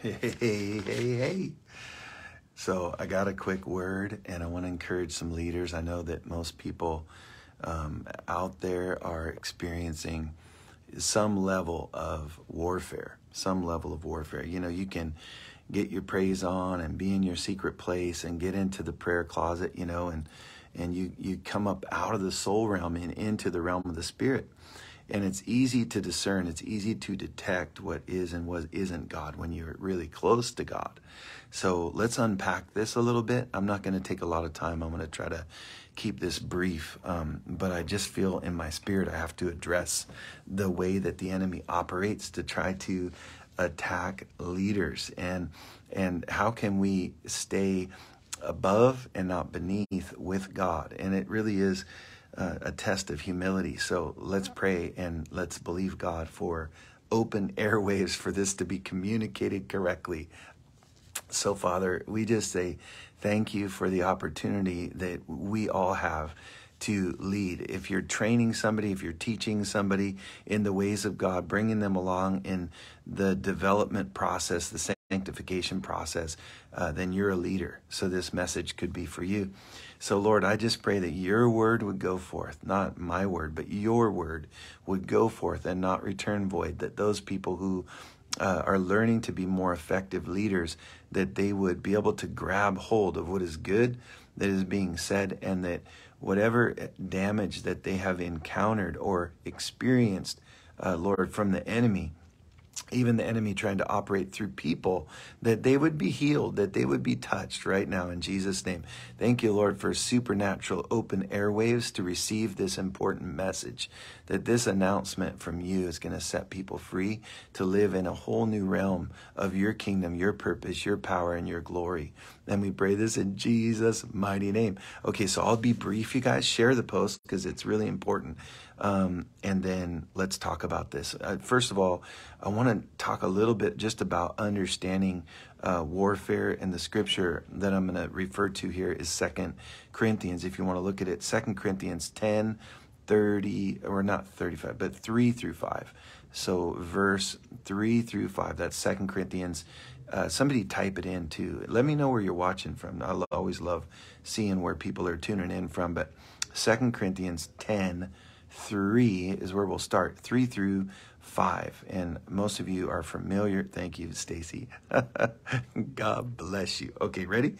Hey, hey, hey, hey. So I got a quick word, and I want to encourage some leaders. I know that most people um, out there are experiencing some level of warfare, some level of warfare. You know, you can get your praise on and be in your secret place and get into the prayer closet, you know, and and you you come up out of the soul realm and into the realm of the spirit. And it's easy to discern, it's easy to detect what is and what isn't God when you're really close to God. So let's unpack this a little bit. I'm not going to take a lot of time. I'm going to try to keep this brief, um, but I just feel in my spirit I have to address the way that the enemy operates to try to attack leaders and and how can we stay above and not beneath with God. And it really is uh, a test of humility. So let's pray and let's believe God for open airwaves for this to be communicated correctly. So, Father, we just say thank you for the opportunity that we all have to lead. If you're training somebody, if you're teaching somebody in the ways of God, bringing them along in the development process, the sanctification process, uh, then you're a leader. So, this message could be for you. So, Lord, I just pray that your word would go forth, not my word, but your word would go forth and not return void, that those people who uh, are learning to be more effective leaders, that they would be able to grab hold of what is good that is being said, and that whatever eh, damage that they have encountered or experienced, uh, Lord, from the enemy, even the enemy trying to operate through people, that they would be healed, that they would be touched right now in Jesus' name. Thank you, Lord, for supernatural open airwaves to receive this important message, that this announcement from you is going to set people free to live in a whole new realm of your kingdom, your purpose, your power, and your glory. And we pray this in Jesus' mighty name. Okay, so I'll be brief, you guys. Share the post because it's really important um, and then let's talk about this. Uh, first of all, I want to talk a little bit just about understanding uh, warfare, and the scripture that I'm going to refer to here is Second Corinthians. If you want to look at it, Second Corinthians 10, 30, or not 35, but 3 through 5. So verse 3 through 5, that's Second Corinthians uh, somebody type it in too. Let me know where you're watching from. I always love seeing where people are tuning in from. But Second Corinthians 10, 3 is where we'll start 3 through 5 and most of you are familiar thank you stacy god bless you okay ready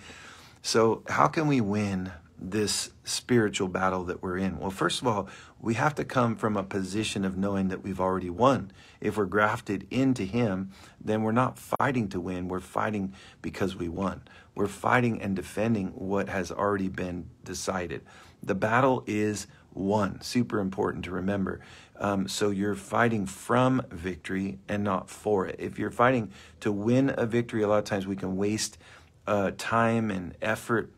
so how can we win this spiritual battle that we're in well first of all we have to come from a position of knowing that we've already won if we're grafted into him then we're not fighting to win we're fighting because we won we're fighting and defending what has already been decided the battle is one. Super important to remember. Um, so you're fighting from victory and not for it. If you're fighting to win a victory, a lot of times we can waste uh, time and effort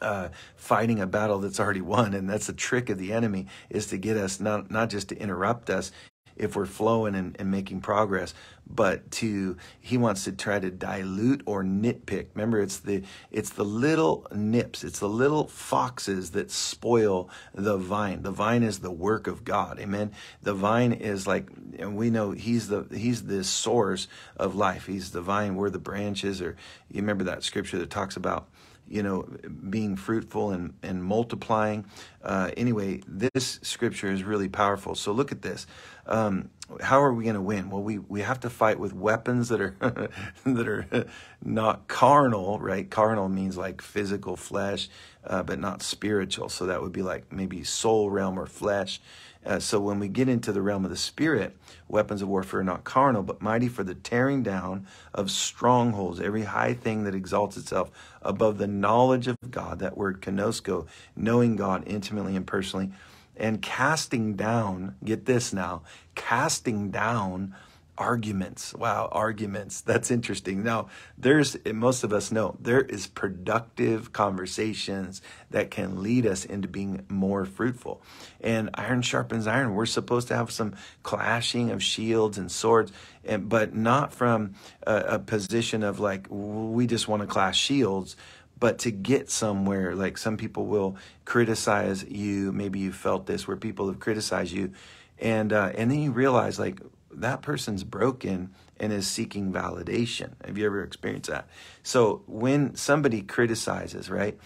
uh, fighting a battle that's already won, and that's the trick of the enemy is to get us not not just to interrupt us if we're flowing and, and making progress. But to he wants to try to dilute or nitpick. Remember, it's the it's the little nips, it's the little foxes that spoil the vine. The vine is the work of God. Amen. The vine is like, and we know he's the he's the source of life. He's the vine. We're the branches. Or you remember that scripture that talks about you know, being fruitful and, and multiplying. Uh, anyway, this scripture is really powerful. So look at this. Um, how are we going to win? Well, we, we have to fight with weapons that are that are not carnal, right? Carnal means like physical flesh, uh, but not spiritual. So that would be like maybe soul realm or flesh. Uh, so when we get into the realm of the spirit, weapons of warfare are not carnal, but mighty for the tearing down of strongholds, every high thing that exalts itself above the knowledge of God. That word kenosko, knowing God intimately and personally, and casting down, get this now, casting down arguments. Wow, arguments. That's interesting. Now, there's, most of us know, there is productive conversations that can lead us into being more fruitful. And iron sharpens iron. We're supposed to have some clashing of shields and swords, and, but not from a, a position of like, we just want to clash shields but to get somewhere like some people will criticize you maybe you felt this where people have criticized you and uh, and then you realize like that person's broken and is seeking validation. Have you ever experienced that? So when somebody criticizes, right,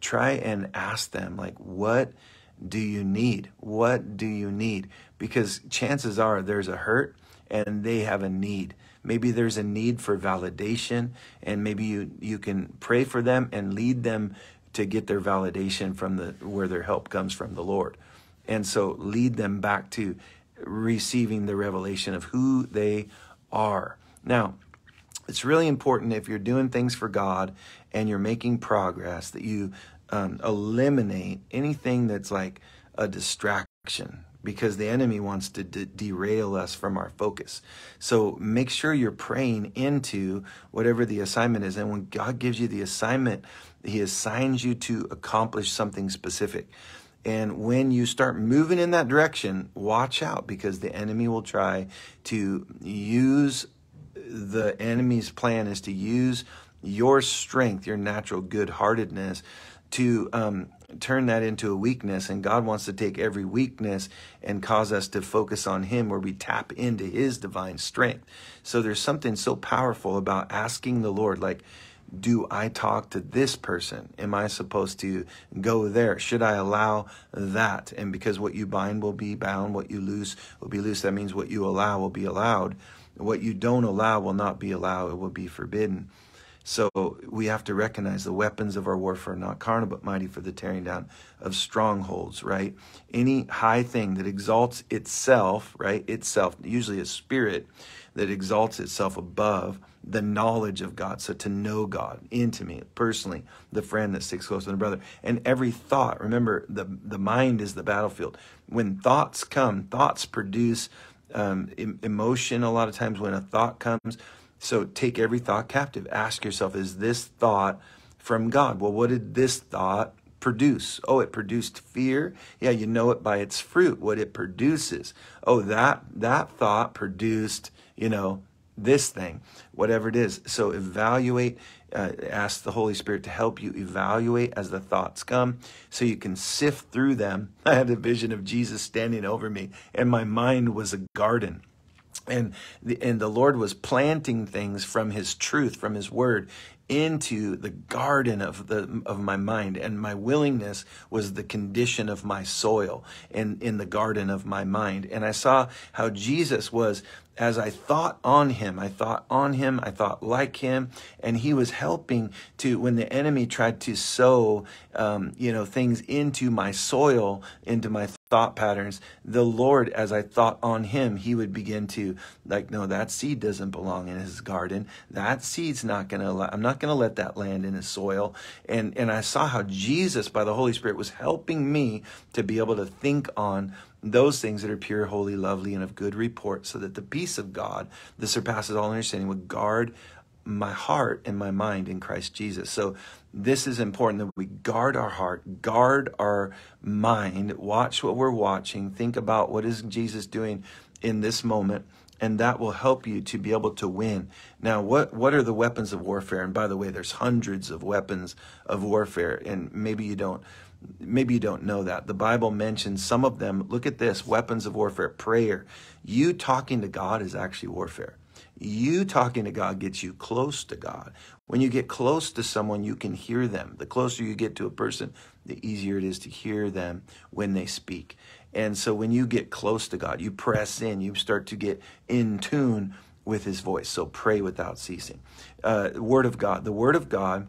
try and ask them, like, what do you need? What do you need? Because chances are there's a hurt and they have a need. Maybe there's a need for validation, and maybe you, you can pray for them and lead them to get their validation from the where their help comes from the Lord. And so lead them back to receiving the revelation of who they are. Now, it's really important if you're doing things for God and you're making progress that you um, eliminate anything that's like a distraction because the enemy wants to de derail us from our focus. So make sure you're praying into whatever the assignment is. And when God gives you the assignment, He assigns you to accomplish something specific. And when you start moving in that direction, watch out because the enemy will try to use the enemy's plan is to use your strength, your natural good heartedness, to um, turn that into a weakness. And God wants to take every weakness and cause us to focus on Him where we tap into His divine strength. So there's something so powerful about asking the Lord, like, do I talk to this person? Am I supposed to go there? Should I allow that? And because what you bind will be bound, what you loose will be loose, that means what you allow will be allowed. What you don't allow will not be allowed, it will be forbidden. So we have to recognize the weapons of our warfare are not carnal, but mighty for the tearing down of strongholds, right? Any high thing that exalts itself, right? Itself, usually a spirit that exalts itself above the knowledge of God. So to know God, intimately, personally, the friend that sticks close to the brother. And every thought, remember, the, the mind is the battlefield. When thoughts come, thoughts produce um, emotion a lot of times when a thought comes. So take every thought captive. Ask yourself, is this thought from God? Well, what did this thought produce? Oh, it produced fear. Yeah, you know it by its fruit, what it produces. Oh, that that thought produced, you know, this thing, whatever it is. So evaluate, uh, ask the Holy Spirit to help you evaluate as the thoughts come so you can sift through them. I had a vision of Jesus standing over me, and my mind was a garden and the, and the Lord was planting things from his truth from his word into the garden of the of my mind and my willingness was the condition of my soil in in the garden of my mind and I saw how Jesus was as I thought on him, I thought on him, I thought like him, and he was helping to, when the enemy tried to sow, um, you know, things into my soil, into my thought patterns, the Lord, as I thought on him, he would begin to, like, no, that seed doesn't belong in his garden. That seed's not going to, I'm not going to let that land in his soil. And, and I saw how Jesus, by the Holy Spirit, was helping me to be able to think on those things that are pure, holy, lovely, and of good report, so that the peace of God that surpasses all understanding would guard my heart and my mind in Christ Jesus. So this is important that we guard our heart, guard our mind, watch what we're watching, think about what is Jesus doing in this moment, and that will help you to be able to win. Now, what what are the weapons of warfare? And by the way, there's hundreds of weapons of warfare, and maybe you don't Maybe you don't know that. The Bible mentions some of them. Look at this weapons of warfare, prayer. You talking to God is actually warfare. You talking to God gets you close to God. When you get close to someone, you can hear them. The closer you get to a person, the easier it is to hear them when they speak. And so when you get close to God, you press in, you start to get in tune with his voice. So pray without ceasing. Uh, word of God. The word of God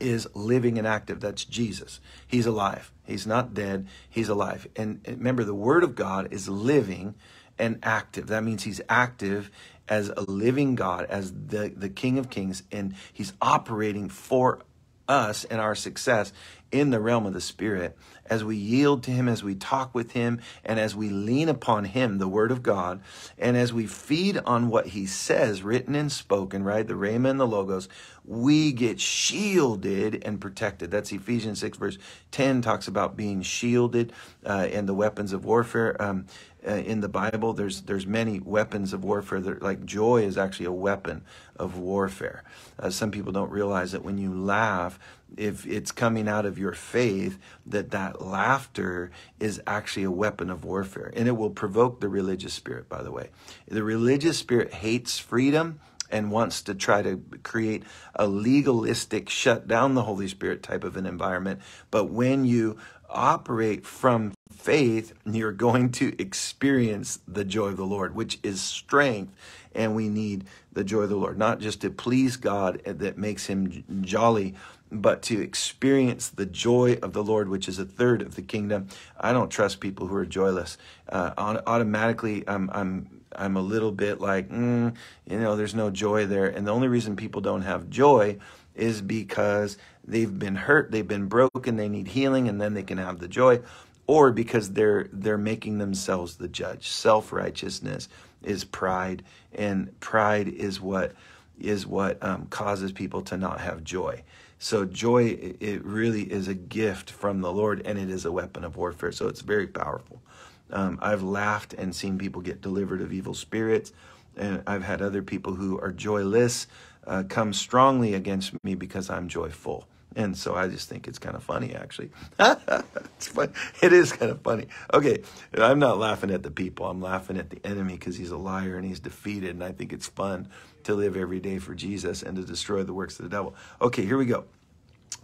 is living and active. That's Jesus. He's alive. He's not dead. He's alive. And remember, the Word of God is living and active. That means He's active as a living God, as the, the King of Kings, and He's operating for us and our success in the realm of the Spirit, as we yield to Him, as we talk with Him, and as we lean upon Him, the Word of God, and as we feed on what He says, written and spoken, right? The Rhema and the Logos, we get shielded and protected. That's Ephesians 6, verse 10 talks about being shielded uh, and the weapons of warfare. Um, uh, in the Bible, there's there's many weapons of warfare. That, like joy is actually a weapon of warfare. Uh, some people don't realize that when you laugh, if it's coming out of your faith that that laughter is actually a weapon of warfare and it will provoke the religious spirit by the way the religious spirit hates freedom and wants to try to create a legalistic shut down the holy spirit type of an environment but when you operate from faith you're going to experience the joy of the lord which is strength and we need the joy of the lord not just to please god eh, that makes him jolly but to experience the joy of the Lord, which is a third of the kingdom. I don't trust people who are joyless. Uh, automatically, I'm, I'm, I'm a little bit like, mm, you know, there's no joy there. And the only reason people don't have joy is because they've been hurt, they've been broken, they need healing, and then they can have the joy or because they're they're making themselves the judge. Self-righteousness is pride, and pride is what is what um, causes people to not have joy. So joy, it really is a gift from the Lord, and it is a weapon of warfare. So it's very powerful. Um, I've laughed and seen people get delivered of evil spirits, and I've had other people who are joyless uh, come strongly against me because I'm joyful. And so I just think it's kind of funny, actually. it's funny. It is kind of funny. Okay, I'm not laughing at the people. I'm laughing at the enemy because he's a liar and he's defeated, and I think it's fun to live every day for Jesus and to destroy the works of the devil. Okay, here we go.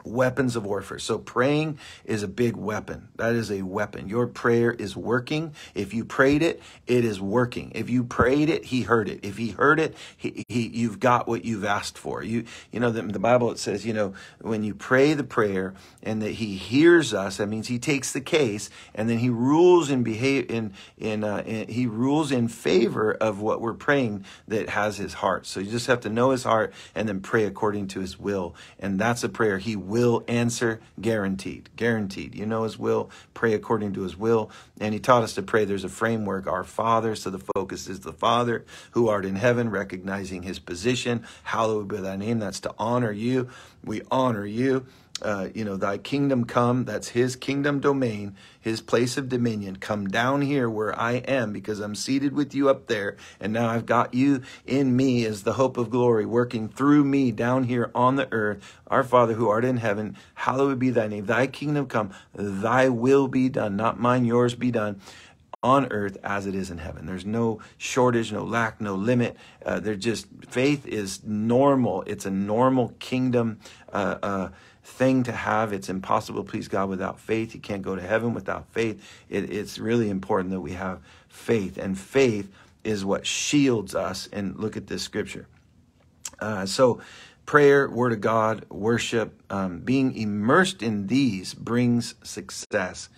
Weapons of warfare. So praying is a big weapon. That is a weapon. Your prayer is working. If you prayed it, it is working. If you prayed it, he heard it. If he heard it, he, he you've got what you've asked for. You you know the, the Bible it says, you know, when you pray the prayer and that he hears us, that means he takes the case and then he rules in behave in in, uh, in he rules in favor of what we're praying that has his heart. So you just have to know his heart and then pray according to his will. And that's a prayer he will answer guaranteed. Guaranteed. You know his will, pray according to his will. And he taught us to pray. There's a framework, our Father. So the focus is the Father who art in heaven, recognizing his position. Hallowed be thy name. That's to honor you. We honor you uh, you know, thy kingdom come, that's his kingdom domain, his place of dominion. Come down here where I am because I'm seated with you up there. And now I've got you in me as the hope of glory, working through me down here on the earth. Our Father who art in heaven, hallowed be thy name. Thy kingdom come, thy will be done, not mine, yours be done on earth as it is in heaven. There's no shortage, no lack, no limit. Uh, they're just, faith is normal. It's a normal kingdom. Uh, uh, thing to have. It's impossible to please God without faith. You can't go to heaven without faith. It, it's really important that we have faith, and faith is what shields us. And look at this scripture. Uh, so, prayer, word of God, worship, um, being immersed in these brings success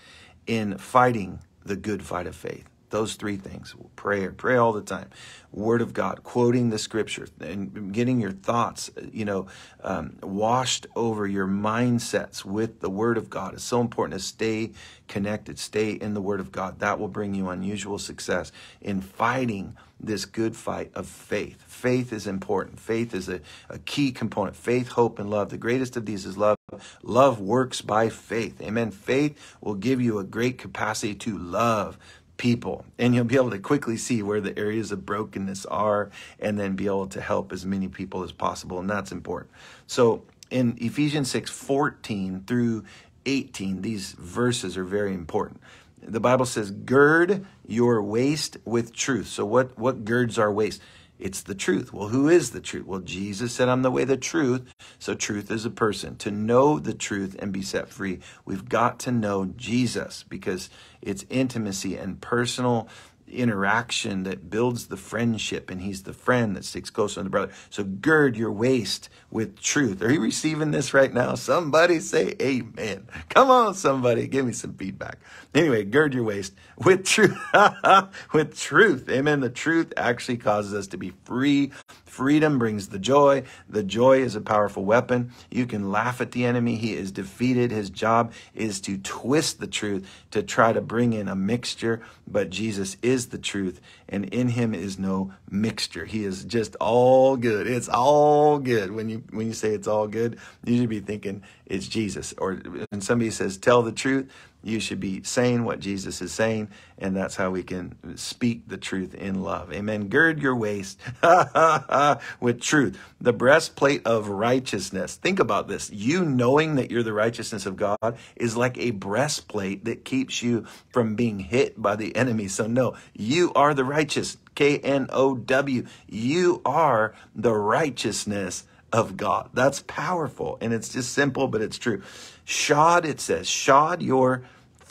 in fighting the good fight of faith. Those three things prayer, pray all the time, Word of God, quoting the scripture, and getting your thoughts, you know, um, washed over your mindsets with the Word of God. It's so important to stay connected, stay in the Word of God. That will bring you unusual success in fighting this good fight of faith. Faith is important. Faith is a, a key component. Faith, hope, and love. The greatest of these is love. Love works by faith. Amen. Faith will give you a great capacity to love people and you'll be able to quickly see where the areas of brokenness are and then be able to help as many people as possible and that's important so in ephesians 6 14 through 18 these verses are very important the bible says gird your waist with truth so what what girds our waist it's the truth. Well, who is the truth? Well, Jesus said, I'm the way, the truth. So, truth is a person. To know the truth and be set free, we've got to know Jesus because it's intimacy and personal interaction that builds the friendship, and he's the friend that sticks close to the brother. So gird your waist with truth. Are you receiving this right now? Somebody say amen. Come on, somebody, give me some feedback. Anyway, gird your waist with truth. with truth. Amen. The truth actually causes us to be free freedom brings the joy. The joy is a powerful weapon. You can laugh at the enemy. He is defeated. His job is to twist the truth, to try to bring in a mixture. But Jesus is the truth, and in him is no mixture. He is just all good. It's all good. When you when you say it's all good, you should be thinking it's Jesus. Or when somebody says, tell the truth, you should be saying what Jesus is saying, and that's how we can speak the truth in love. Amen. Gird your waist with truth, the breastplate of righteousness. Think about this. You knowing that you're the righteousness of God is like a breastplate that keeps you from being hit by the enemy. So, no, you are the righteous. K N O W. You are the righteousness of God. That's powerful. And it's just simple, but it's true. Shod, it says, shod your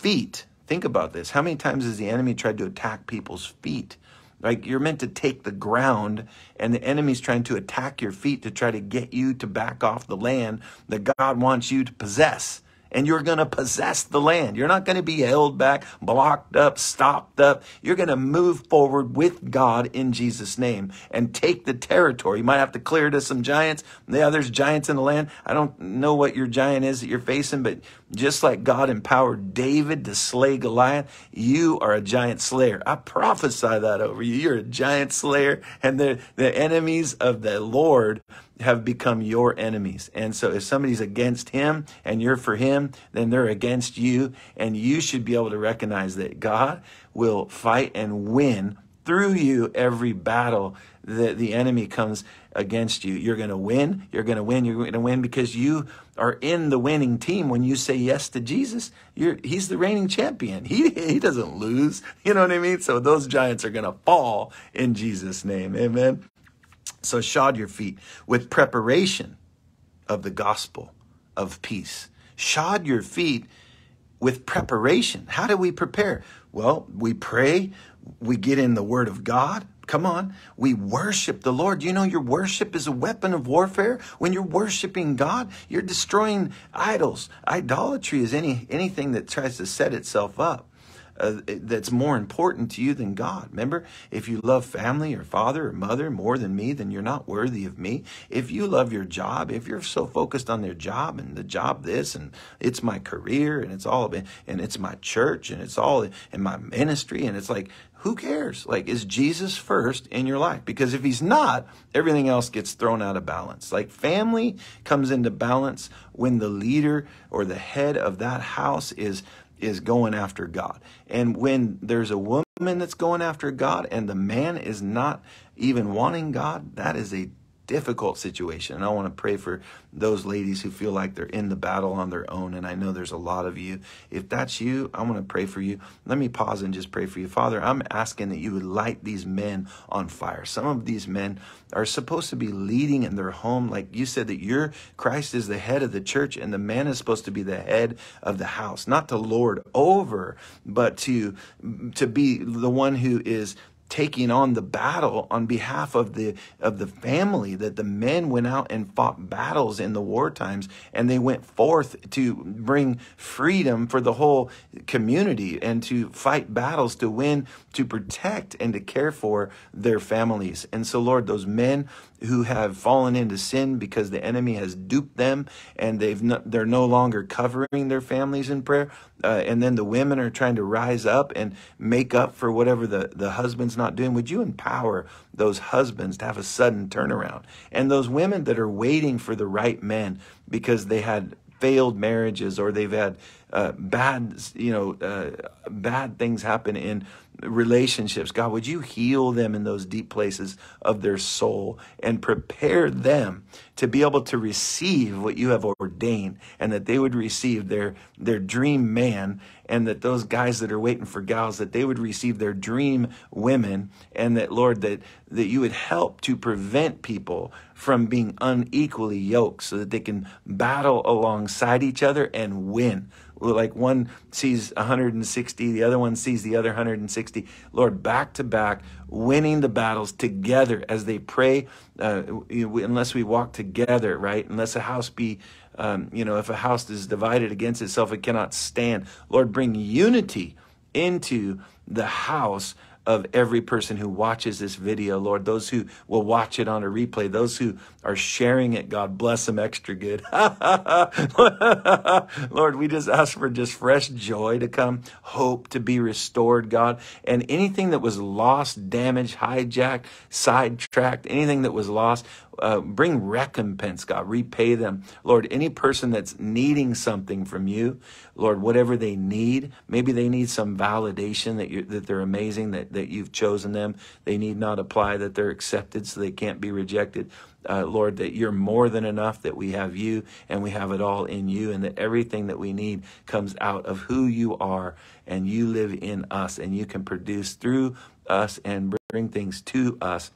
feet. Think about this. How many times has the enemy tried to attack people's feet? Like you're meant to take the ground, and the enemy's trying to attack your feet to try to get you to back off the land that God wants you to possess. And you're going to possess the land. You're not going to be held back, blocked up, stopped up. You're going to move forward with God in Jesus' name and take the territory. You might have to clear to some giants. Yeah, there's giants in the land. I don't know what your giant is that you're facing, but just like God empowered David to slay Goliath, you are a giant slayer. I prophesy that over you. You're a giant slayer, and the, the enemies of the Lord have become your enemies. And so if somebody's against him and you're for him, then they're against you. And you should be able to recognize that God will fight and win through you every battle that the enemy comes against you. You're going to win. You're going to win. You're going to win because you are in the winning team. When you say yes to Jesus, he's the reigning champion. He, he doesn't lose. You know what I mean? So those giants are going to fall in Jesus' name. Amen. So shod your feet with preparation of the gospel of peace. Shod your feet with preparation. How do we prepare? Well, we pray, we get in the Word of God, Come on. We worship the Lord. You know, your worship is a weapon of warfare. When you're worshiping God, you're destroying idols. Idolatry is any, anything that tries to set itself up uh, that's more important to you than God. Remember, if you love family or father or mother more than me, then you're not worthy of me. If you love your job, if you're so focused on their job and the job this and it's my career and it's all it, and it's my church and it's all in my ministry and it's like who cares? Like, is Jesus first in your life? Because if he's not, everything else gets thrown out of balance. Like, family comes into balance when the leader or the head of that house is is going after God. And when there's a woman that's going after God and the man is not even wanting God, that is a difficult situation. And I want to pray for those ladies who feel like they're in the battle on their own. And I know there's a lot of you. If that's you, I want to pray for you. Let me pause and just pray for you. Father, I'm asking that you would light these men on fire. Some of these men are supposed to be leading in their home. Like you said, that your Christ is the head of the church and the man is supposed to be the head of the house, not to lord over, but to, to be the one who is taking on the battle on behalf of the of the family that the men went out and fought battles in the war times and they went forth to bring freedom for the whole community and to fight battles to win to protect and to care for their families. And so, Lord, those men who have fallen into sin because the enemy has duped them and they've no, they're no longer covering their families in prayer, uh, and then the women are trying to rise up and make up for whatever the, the husband's not doing. Would you empower those husbands to have a sudden turnaround? And those women that are waiting for the right men because they had failed marriages or they've had uh, bad, you know, uh, bad things happen in relationships. God, would you heal them in those deep places of their soul and prepare them to be able to receive what you have ordained and that they would receive their, their dream man and that those guys that are waiting for gals, that they would receive their dream women and that, Lord, that, that you would help to prevent people from being unequally yoked so that they can battle alongside each other and win like one sees 160, the other one sees the other 160. Lord, back to back, winning the battles together as they pray. Uh, unless we walk together, right? Unless a house be, um, you know, if a house is divided against itself, it cannot stand. Lord, bring unity into the house of every person who watches this video, Lord. Those who will watch it on a replay, those who are sharing it, God bless them extra good. Lord, we just ask for just fresh joy to come, hope to be restored, God. And anything that was lost, damaged, hijacked, sidetracked, anything that was lost, uh, bring recompense, God. Repay them. Lord, any person that's needing something from you, Lord, whatever they need, maybe they need some validation that, you that they're amazing, that, that you've chosen them. They need not apply, that they're accepted so they can't be rejected. Uh, Lord, that you're more than enough, that we have you and we have it all in you, and that everything that we need comes out of who you are and you live in us and you can produce through us and bring things to us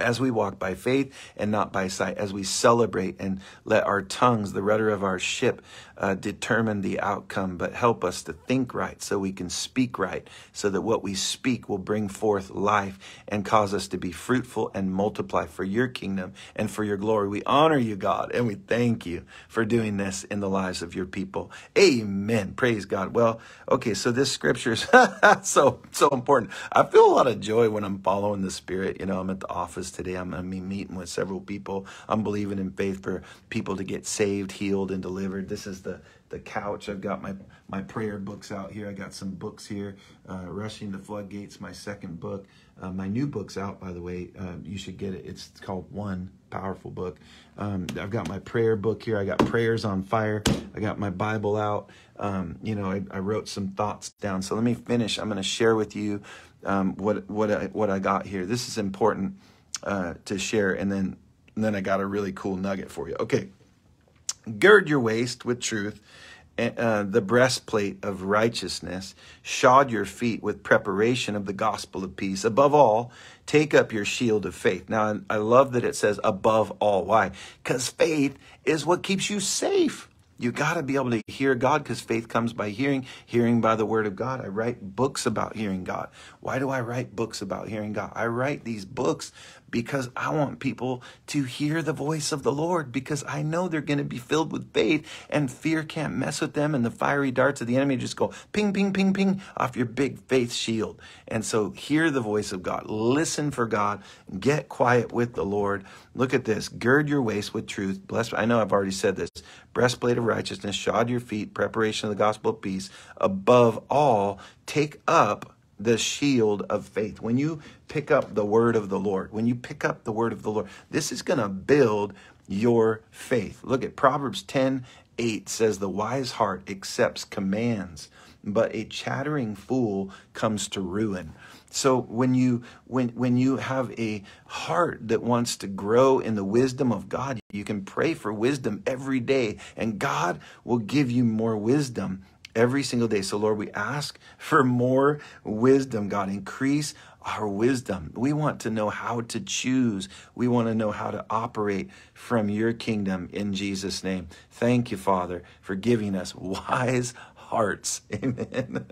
as we walk by faith and not by sight, as we celebrate and let our tongues, the rudder of our ship, uh, determine the outcome, but help us to think right so we can speak right, so that what we speak will bring forth life and cause us to be fruitful and multiply for your kingdom and for your glory. We honor you, God, and we thank you for doing this in the lives of your people. Amen. Praise God. Well, okay, so this scripture is so, so important. I feel a lot of joy when I'm following the Spirit. You know, I'm at the office today. I'm, to be meeting with several people. I'm believing in faith for people to get saved, healed, and delivered. This is the the couch. I've got my my prayer books out here. I got some books here. Uh, Rushing the Floodgates, my second book. Uh, my new book's out, by the way. Uh, you should get it. It's called One Powerful Book. Um, I've got my prayer book here. I got Prayers on Fire. I got my Bible out. Um, you know, I, I, wrote some thoughts down. So let me finish. I'm going to share with you um, what what I, what I got here. This is important. Uh, to share. And then, and then I got a really cool nugget for you. Okay. Gird your waist with truth, eh, uh, the breastplate of righteousness. Shod your feet with preparation of the gospel of peace. Above all, take up your shield of faith. Now, I love that it says above all. Why? Because faith is what keeps you safe. You got to be able to hear God because faith comes by hearing, hearing by the word of God. I write books about hearing God. Why do I write books about hearing God? I write these books because I want people to hear the voice of the Lord because I know they're going to be filled with faith and fear can't mess with them. And the fiery darts of the enemy just go ping, ping, ping, ping off your big faith shield. And so hear the voice of God, listen for God, get quiet with the Lord. Look at this gird your waist with truth. Blessed, I know I've already said this breastplate of righteousness, shod your feet, preparation of the gospel of peace. Above all, take up the shield of faith, when you pick up the word of the Lord, when you pick up the word of the Lord, this is going to build your faith. Look at Proverbs 10 8 says, The wise heart accepts commands, but a chattering fool comes to ruin. So when you when when you have a heart that wants to grow in the wisdom of God, you can pray for wisdom every day and God will give you more wisdom every single day. So, Lord, we ask for more wisdom, God. Increase our wisdom. We want to know how to choose. We want to know how to operate from your kingdom in Jesus' name. Thank you, Father, for giving us wise hearts. Amen.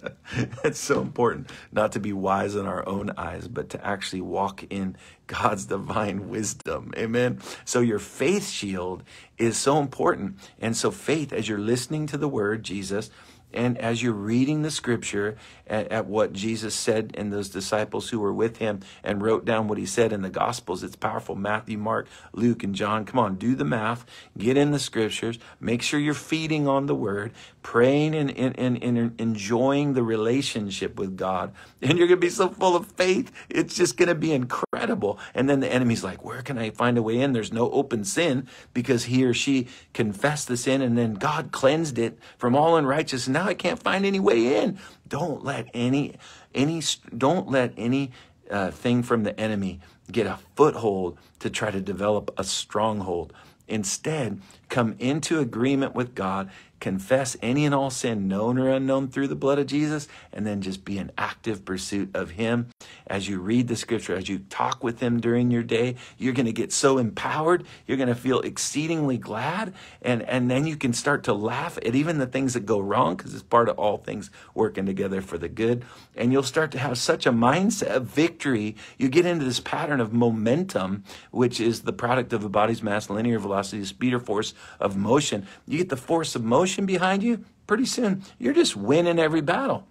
it's so important not to be wise in our own eyes, but to actually walk in God's divine wisdom. Amen. So your faith shield is so important. And so faith, as you're listening to the word, Jesus, and as you're reading the scripture at, at, what Jesus said and those disciples who were with him and wrote down what he said in the Gospels, it's powerful. Matthew, Mark, Luke, and John. Come on, do the math. Get in the scriptures. Make sure you're feeding on the word, praying and, and, and, and enjoying the relationship with God. And you're going to be so full of faith. It's just going to be incredible. And then the enemy's like, where can I find a way in? There's no open sin because he or she confessed the sin and then God cleansed it from all unrighteousness. Now now I can't find any way in. Don't let any, any, don't let any uh, thing from the enemy get a foothold to try to develop a stronghold. Instead, come into agreement with God confess any and all sin, known or unknown, through the blood of Jesus, and then just be an active pursuit of Him. As you read the scripture, as you talk with Him during your day, you're going to get so empowered. You're going to feel exceedingly glad. And, and then you can start to laugh at even the things that go wrong because it's part of all things working together for the good. And you'll start to have such a mindset of victory. You get into this pattern of momentum, which is the product of a body's mass, linear velocity, speed or force of motion. You get the force of motion emotion behind you, pretty soon you're just winning every battle.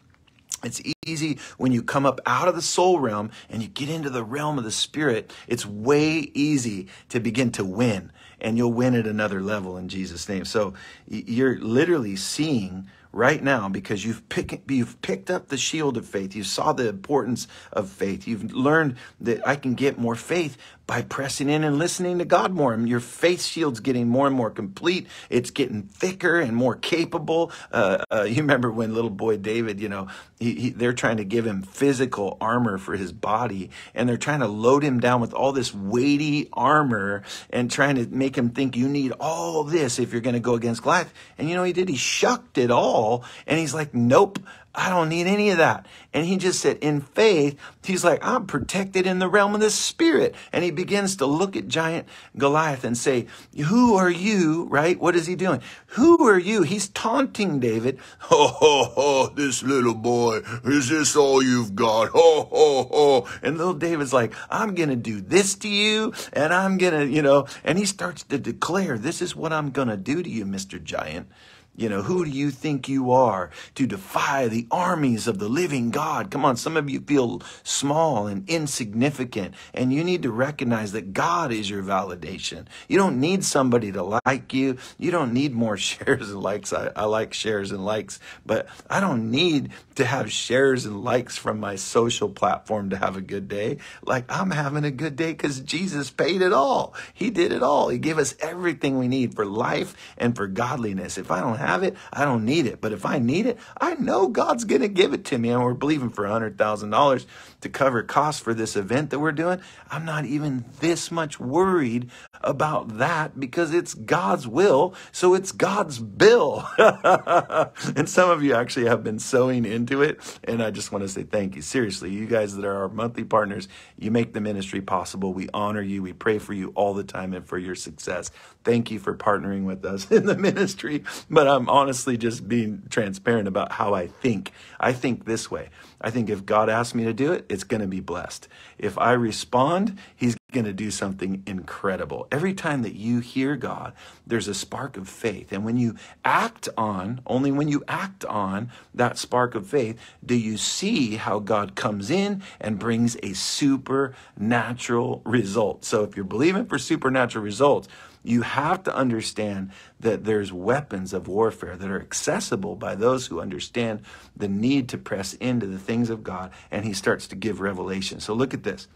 It's easy when you come up out of the soul realm and you get into the realm of the spirit. It's way easy to begin to win, and you'll win at another level in Jesus' name. So you're literally seeing right now because you've picked you've picked up the shield of faith. You saw the importance of faith. You've learned that I can get more faith by pressing in and listening to God more. And your faith shield's getting more and more complete. It's getting thicker and more capable. Uh, uh, you remember when little boy David, you know, he, he, they're trying to give him physical armor for his body, and they're trying to load him down with all this weighty armor and trying to make him think you need all this if you're going to go against Goliath. And you know, he did. He shucked it all, and he's like, nope. I don't need any of that. And he just said, in faith, he's like, I'm protected in the realm of the spirit. And he begins to look at giant Goliath and say, who are you? Right? What is he doing? Who are you? He's taunting David. Ho, ho, ho, this little boy, is this all you've got? Ho, ho, ho. And little David's like, I'm going to do this to you and I'm going to, you know, and he starts to declare, this is what I'm going to do to you, Mr. Giant. You know, who do you think you are to defy the armies of the living God? Come on, some of you feel small and insignificant, and you need to recognize that God is your validation. You don't need somebody to like you. You don't need more shares and likes. I, I like shares and likes, but I don't need to have shares and likes from my social platform to have a good day. Like, I'm having a good day because Jesus paid it all. He did it all. He gave us everything we need for life and for godliness. If I don't have have it, I don't need it. But if I need it, I know God's going to give it to me. And we're believing for $100,000 to cover costs for this event that we're doing. I'm not even this much worried about that because it's God's will. So it's God's bill. and some of you actually have been sewing into it. And I just want to say thank you. Seriously, you guys that are our monthly partners, you make the ministry possible. We honor you. We pray for you all the time and for your success. Thank you for partnering with us in the ministry. But I'm honestly just being transparent about how I think. I think this way. I think if God asks me to do it, it's going to be blessed. If I respond, He's going to do something incredible. Every time that you hear God, there's a spark of faith. And when you act on, only when you act on that spark of faith, do you see how God comes in and brings a supernatural result. So if you're believing for supernatural results, you have to understand that there's weapons of warfare that are accessible by those who understand the need to press into the things of God, and he starts to give revelation. So look at this.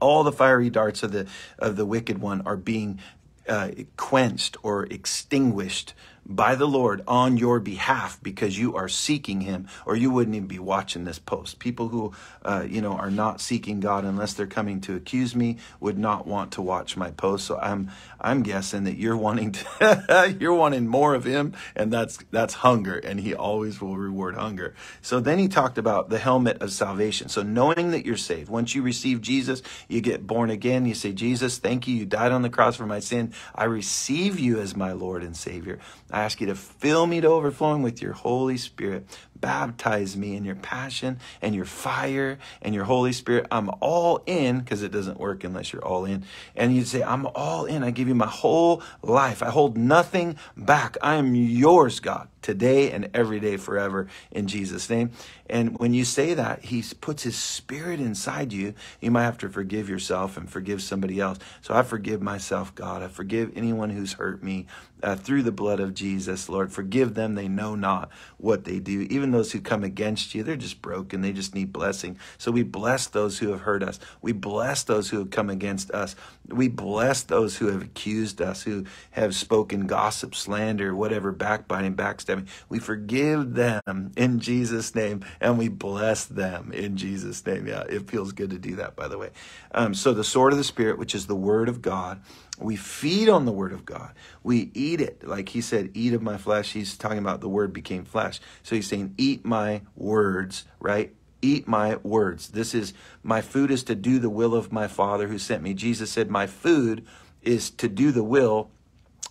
All the fiery darts of the of the wicked one are being uh, quenched or extinguished by the Lord on your behalf because you are seeking Him, or you wouldn't even be watching this post. People who, uh, you know, are not seeking God unless they're coming to accuse me would not want to watch my post. So I'm I'm guessing that you're wanting to, you're wanting more of Him, and that's that's hunger, and He always will reward hunger. So then He talked about the helmet of salvation. So knowing that you're saved, once you receive Jesus, you get born again. You say, Jesus, thank you. You died on the cross for my sin. I receive you as my Lord and Savior. I ask you to fill me to overflowing with your Holy Spirit. Baptize me in your passion and your fire and your Holy Spirit. I'm all in because it doesn't work unless you're all in. And you say, I'm all in. I give you my whole life. I hold nothing back. I am yours, God today and every day forever in Jesus' name. And when you say that, He puts His Spirit inside you. You might have to forgive yourself and forgive somebody else. So I forgive myself, God. I forgive anyone who's hurt me uh, through the blood of Jesus, Lord. Forgive them. They know not what they do. Even those who come against you, they're just broken. They just need blessing. So we bless those who have hurt us. We bless those who have come against us. We bless those who have accused us, who have spoken gossip, slander, whatever, backbiting, backstabbing we forgive them in Jesus' name and we bless them in Jesus' name. Yeah, it feels good to do that, by the way. Um, so, the sword of the Spirit, which is the word of God, we feed on the word of God. We eat it. Like he said, eat of my flesh. He's talking about the word became flesh. So he's saying, eat my words, right? Eat my words. This is my food is to do the will of my Father who sent me. Jesus said, My food is to do the will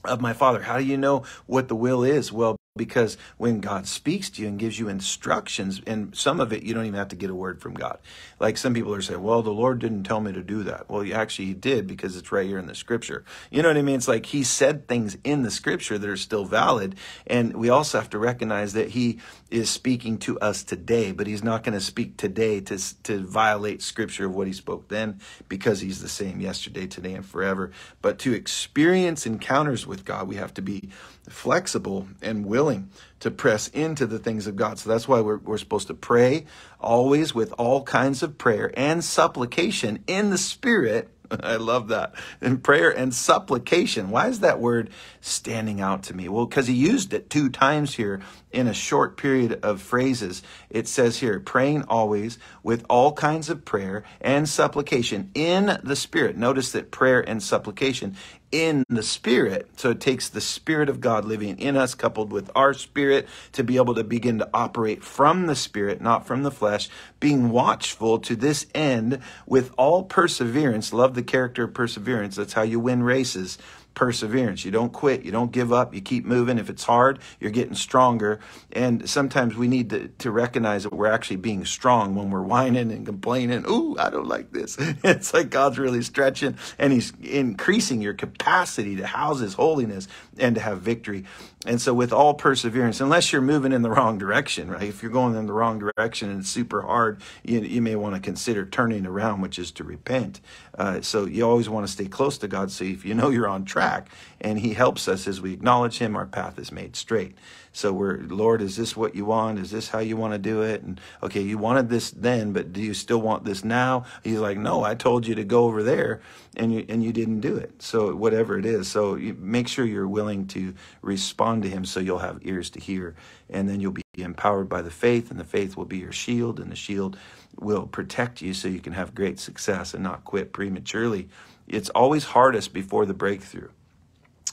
of my Father. How do you know what the will is? Well, because when God speaks to you and gives you instructions, and some of it you don't even have to get a word from God. Like some people are saying, well, the Lord didn't tell me to do that. Well, actually, He did because it's right here in the scripture. You know what I mean? It's like He said things in the scripture that are still valid. And we also have to recognize that He is speaking to us today, but he's not going to speak today to, to violate scripture of what he spoke then because he's the same yesterday, today, and forever. But to experience encounters with God, we have to be flexible and willing to press into the things of God. So that's why we're, we're supposed to pray always with all kinds of prayer and supplication in the Spirit I love that. And prayer and supplication. Why is that word standing out to me? Well, because he used it two times here in a short period of phrases. It says here, praying always with all kinds of prayer and supplication in the Spirit. Notice that prayer and supplication in the spirit. So it takes the spirit of God living in us, coupled with our spirit, to be able to begin to operate from the spirit, not from the flesh, being watchful to this end with all perseverance. Love the character of perseverance. That's how you win races perseverance. You don't quit. You don't give up. You keep moving. If it's hard, you're getting stronger. And sometimes we need to, to recognize that we're actually being strong when we're whining and complaining. Ooh, I don't like this. It's like God's really stretching and he's increasing your capacity to house his holiness and to have victory. And so, with all perseverance, unless you're moving in the wrong direction, right? If you're going in the wrong direction and it's super hard, you, you may want to consider turning around, which is to repent. Uh, so, you always want to stay close to God. So, if you know you're on track and He helps us as we acknowledge Him, our path is made straight. So we're, Lord, is this what you want? Is this how you want to do it? And okay, you wanted this then, but do you still want this now? He's like, no, I told you to go over there and you, and you didn't do it. So whatever it is. So make sure you're willing to respond to him so you'll have ears to hear and then you'll be empowered by the faith and the faith will be your shield and the shield will protect you so you can have great success and not quit prematurely. It's always hardest before the breakthrough.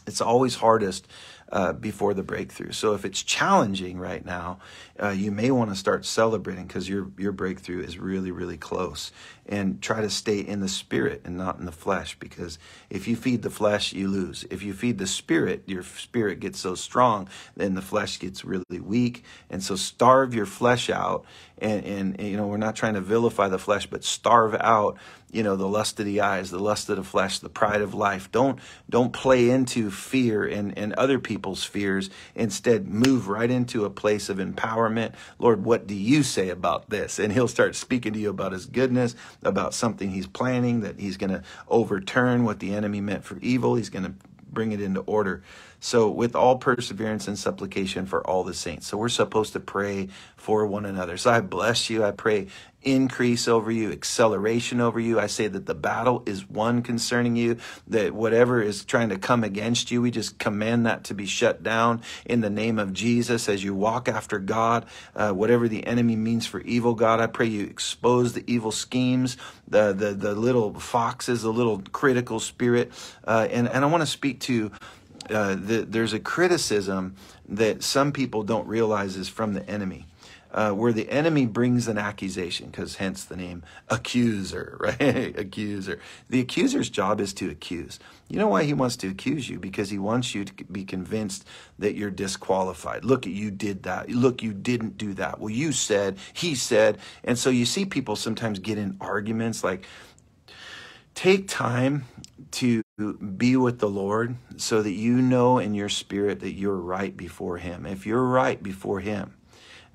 It's always hardest uh, before the breakthrough. So if it's challenging right now, uh, you may want to start celebrating because your your breakthrough is really really close. And try to stay in the spirit and not in the flesh because if you feed the flesh, you lose. If you feed the spirit, your spirit gets so strong, then the flesh gets really weak. And so starve your flesh out. And, and, and you know we're not trying to vilify the flesh, but starve out you know the lust of the eyes the lust of the flesh the pride of life don't don't play into fear and and other people's fears instead move right into a place of empowerment torment. Lord, what do you say about this? And he'll start speaking to you about his goodness, about something he's planning, that he's going to overturn what the enemy meant for evil. He's going to bring it into order. So, with all perseverance and supplication for all the saints. So, we're supposed to pray for one another. So, I bless you. I pray increase over you, acceleration over you. I say that the battle is one concerning you, that whatever is trying to come against you, we just command that to be shut down in the name of Jesus as you walk after God. Uh, whatever the enemy means for evil, God, I pray you expose the evil schemes, the, the, the little foxes, the little critical spirit. Uh, and, and I want to speak to uh, the, there's a criticism that some people don't realize is from the enemy. Uh, where the enemy brings an accusation, because hence the name accuser, right? accuser. The accuser's job is to accuse. You know why he wants to accuse you? Because he wants you to be convinced that you're disqualified. Look, you did that. Look, you didn't do that. Well, you said, he said. And so you see people sometimes get in arguments like, take time to be with the Lord so that you know in your spirit that you're right before Him. If you're right before Him,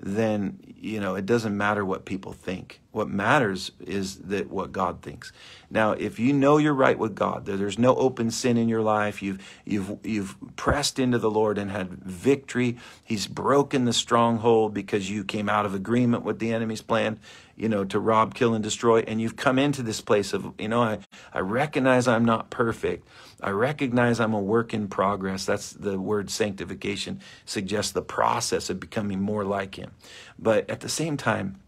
then you know it doesn't matter what people think. What matters is that what God thinks. Now, if you know you're right with God, there's no open sin in your life, you've you've you've pressed into the Lord and had victory. He's broken the stronghold because you came out of agreement with the enemy's plan you know, to rob, kill, and destroy. And you've come into this place of, you know, I, I recognize I'm not perfect. I recognize I'm a work in progress. That's the word sanctification suggests the process of becoming more like Him. But at the same time,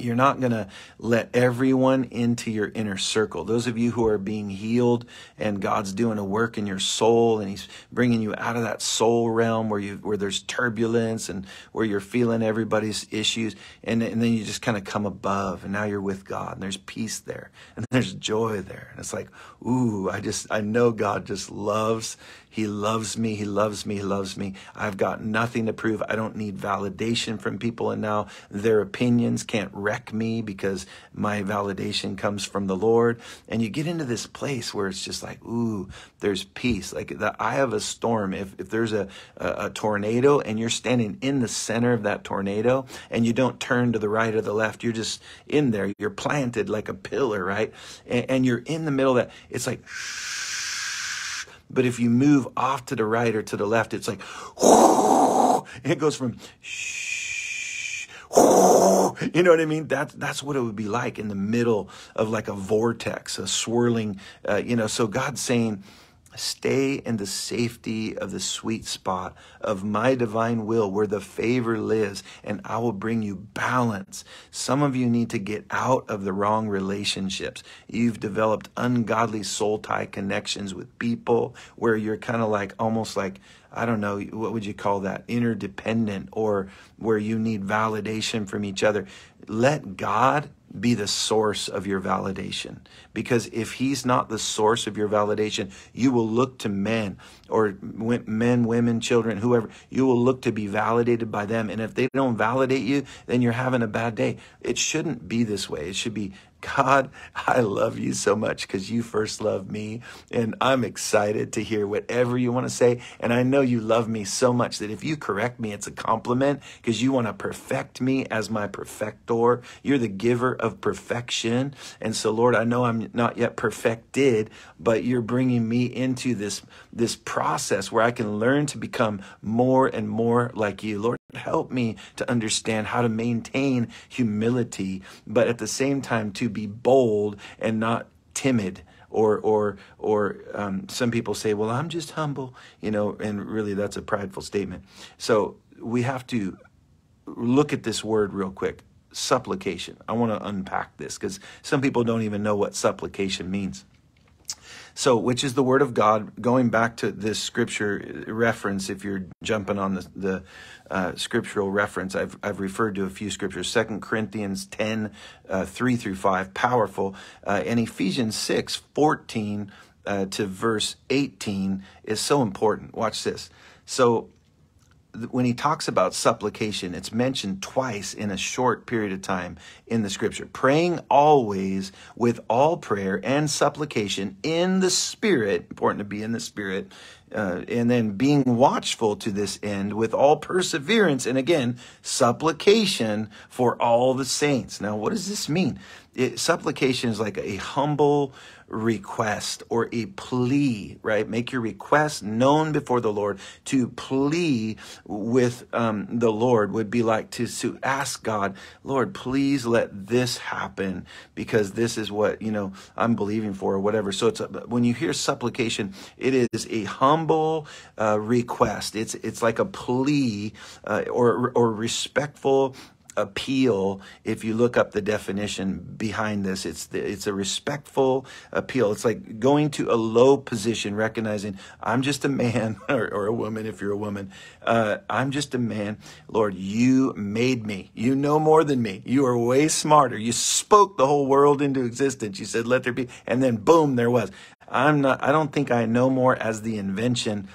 you're not going to let everyone into your inner circle. Those of you who are being healed and God's doing a work in your soul and he's bringing you out of that soul realm where you where there's turbulence and where you're feeling everybody's issues and, and then you just kind of come above and now you're with God and there's peace there and there's joy there. And it's like, "Ooh, I just I know God just loves he loves me. He loves me. He loves me. I've got nothing to prove. I don't need validation from people and now their opinions can't wreck me because my validation comes from the Lord. And you get into this place where it's just like, ooh, there's peace. Like the eye of a storm. If, if there's a, a, a tornado and you're standing in the center of that tornado and you don't turn to the right or the left, you're just in there. You're planted like a pillar, right? And, and you're in the middle of that. It's like, shh. But if you move off to the right or to the left, it's like, it goes from shh you know what I mean? That's that's what it would be like in the middle of like a vortex, a swirling, uh, you know. So God's saying, stay in the safety of the sweet spot of my divine will where the favor lives and I will bring you balance. Some of you need to get out of the wrong relationships. You've developed ungodly soul tie connections with people where you're kind of like almost like I don't know, what would you call that? Interdependent or where you need validation from each other. Let God be the source of your validation. Because if he's not the source of your validation, you will look to men or men, women, children, whoever. You will look to be validated by them. And if they don't validate you, then you're having a bad day. It shouldn't be this way. It should be God, I love you so much because you first love me. And I'm excited to hear whatever you want to say. And I know you love me so much that if you correct me, it's a compliment because you want to perfect me as my perfector. You're the giver of perfection. And so, Lord, I know I'm not yet perfected, but you're bringing me into this, this process where I can learn to become more and more like you. Lord, Help me to understand how to maintain humility, but at the same time to be bold and not timid. Or, or, or um, some people say, well, I'm just humble, you know, and really that's a prideful statement. So we have to look at this word real quick supplication. I want to unpack this because some people don't even know what supplication means. So, which is the word of God, going back to this scripture reference, if you're jumping on the, the uh, scriptural reference, I've, I've referred to a few scriptures, Second Corinthians 10, uh, 3 through 5, powerful, uh, and Ephesians 6, 14 uh, to verse 18 is so important. Watch this. So, when he talks about supplication, it's mentioned twice in a short period of time in the scripture. Praying always with all prayer and supplication in the Spirit, important to be in the Spirit, uh, and then being watchful to this end with all perseverance and again, supplication for all the saints. Now, what does this mean? It, supplication is like a humble request or a plea, right? Make your request known before the Lord. To plea with um, the Lord would be like to, to ask God, Lord, please let this happen because this is what, you know, I'm believing for or whatever. So it's a, when you hear supplication, it is a humble uh, request. It's, it's like a plea uh, or, or respectful appeal. If you look up the definition behind this, it's the, it's a respectful appeal. It's like going to a low position, recognizing I'm just a man or, or a woman. If you're a woman, uh, I'm just a man. Lord, you made me. You know more than me. You are way smarter. You spoke the whole world into existence. You said, "Let there be," and then boom, there was. I'm not. I don't think I know more as the invention.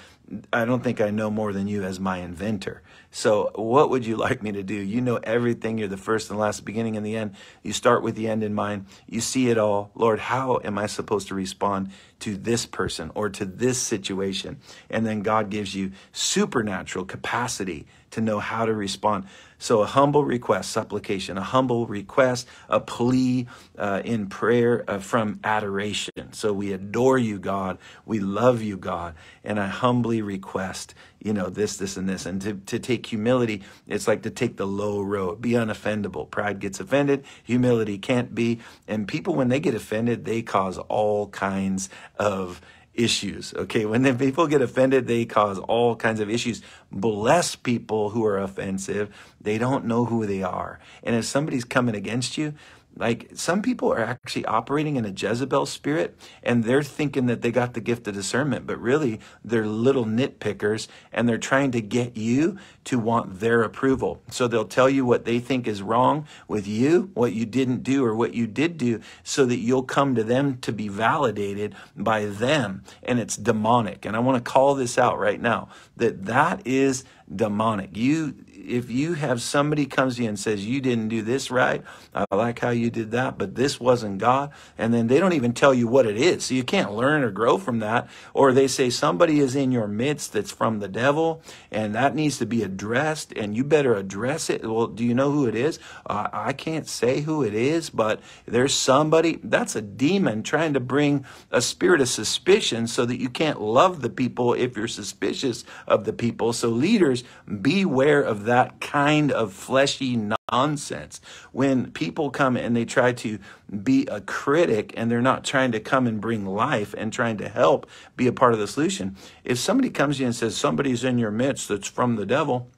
I don't think I know more than you as my inventor. So, what would you like me to do? You know everything. You're the first and last, beginning and the end. You start with the end in mind. You see it all. Lord, how am I supposed to respond to this person or to this situation? And then God gives you supernatural capacity to know how to respond. So, a humble request, supplication, a humble request, a plea uh, in prayer uh, from adoration. So, we adore you, God. We love you, God. And I humbly request, you know, this, this, and this. And to, to take humility, it's like to take the low road, be unoffendable. Pride gets offended, humility can't be. And people, when they get offended, they cause all kinds of issues. Okay, when people get offended, they cause all kinds of issues. Bless people who are offensive. They don't know who they are. And if somebody's coming against you, like some people are actually operating in a Jezebel spirit and they're thinking that they got the gift of discernment, but really they're little nitpickers and they're trying to get you to want their approval. So they'll tell you what they think is wrong with you, what you didn't do or what you did do so that you'll come to them to be validated by them. And it's demonic. And I want to call this out right now that that is demonic. You if you have somebody comes to you and says you didn't do this right i like how you did that but this wasn't god and then they don't even tell you what it is so you can't learn or grow from that or they say somebody is in your midst that's from the devil and that needs to be addressed and you better address it well do you know who it is uh, i can't say who it is but there's somebody that's a demon trying to bring a spirit of suspicion so that you can't love the people if you're suspicious of the people so leaders beware of that that kind of fleshy nonsense. When people come and they try to be a critic and they're not trying to come and bring life and trying to help be a part of the solution, if somebody comes to you and says somebody's in your midst that's from the devil,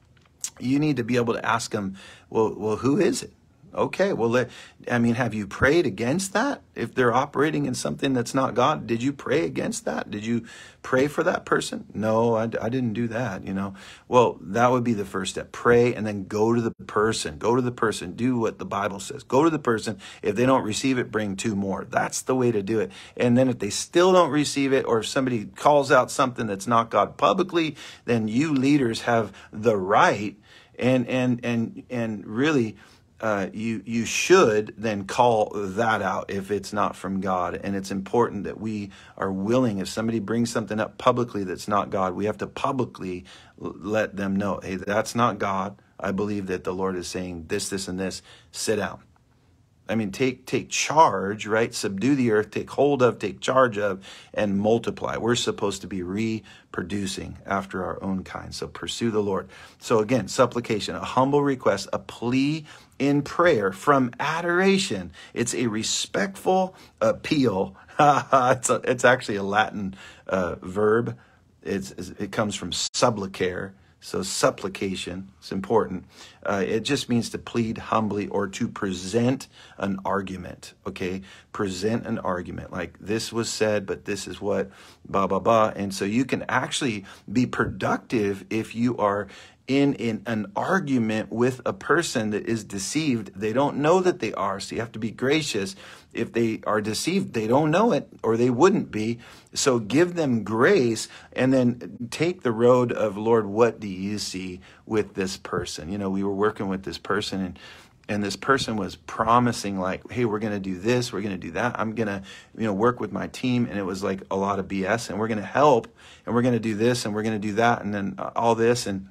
you need to be able to ask them, well, well who is it? Okay, well, let, I mean, have you prayed against that? If they're operating in something that's not God, did you pray against that? Did you pray for that person? No, I, I didn't do that, you know. Well, that would be the first step. Pray and then go to the person. Go to the person. Do what the Bible says. Go to the person. If they don't receive it, bring two more. That's the way to do it. And then if they still don't receive it, or if somebody calls out something that's not God publicly, then you leaders have the right and, and, and, and really, uh, you you should then call that out if it's not from God. And it's important that we are willing. If somebody brings something up publicly that's not God, we have to publicly let them know, hey, that's not God. I believe that the Lord is saying this, this, and this. Sit down. I mean, take take charge, right? Subdue the earth, take hold of, take charge of, and multiply. We're supposed to be reproducing after our own kind. So pursue the Lord. So again, supplication, a humble request, a plea in prayer from adoration. It's a respectful appeal. it's, a, it's actually a Latin uh, verb. It's, it comes from supplicare, so supplication is important. Uh, it just means to plead humbly or to present an argument. Okay, present an argument like this was said, but this is what blah blah blah. And so you can actually be productive if you are in, in an argument with a person that is deceived. They don't know that they are, so you have to be gracious if they are deceived, they don't know it or they wouldn't be. So give them grace and then take the road of, Lord, what do you see with this person? You know, we were working with this person and and this person was promising like hey we're going to do this we're going to do that i'm going to you know work with my team and it was like a lot of bs and we're going to help and we're going to do this and we're going to do that and then uh, all this and